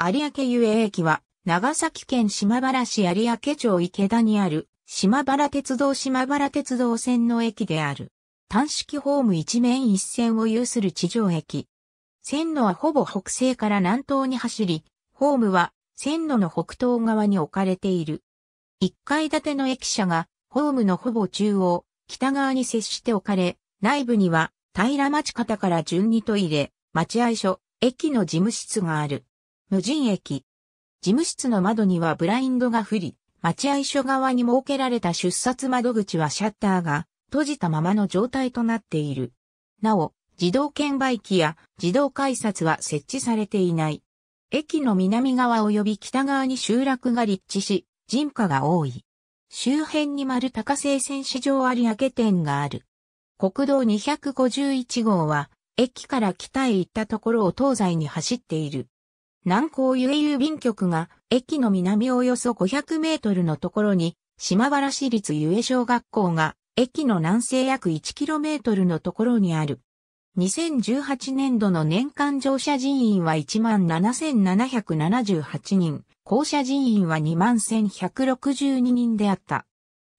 有明遊泳駅は、長崎県島原市有明町池田にある、島原鉄道島原鉄道線の駅である。単式ホーム一面一線を有する地上駅。線路はほぼ北西から南東に走り、ホームは線路の北東側に置かれている。一階建ての駅舎がホームのほぼ中央、北側に接して置かれ、内部には平町方から順にトイレ、待合所、駅の事務室がある。無人駅。事務室の窓にはブラインドが降り、待合所側に設けられた出札窓口はシャッターが閉じたままの状態となっている。なお、自動券売機や自動改札は設置されていない。駅の南側及び北側に集落が立地し、人家が多い。周辺に丸高製線市場有明店がある。国道251号は、駅から北へ行ったところを東西に走っている。南高ゆえ郵便局が駅の南およそ500メートルのところに島原市立ゆえ小学校が駅の南西約1トルのところにある。2018年度の年間乗車人員は17,778人、降車人員は21,162人であった。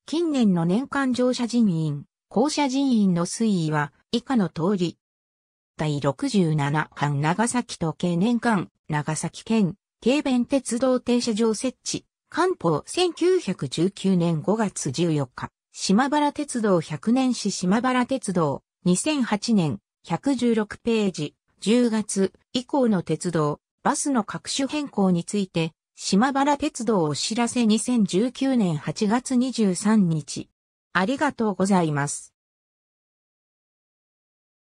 近年の年間乗車人員、降車人員の推移は以下の通り、第67班長崎都経年間、長崎県、軽便鉄道停車場設置、官報1919年5月14日、島原鉄道100年市島原鉄道、2008年、116ページ、10月以降の鉄道、バスの各種変更について、島原鉄道お知らせ2019年8月23日。ありがとうございます。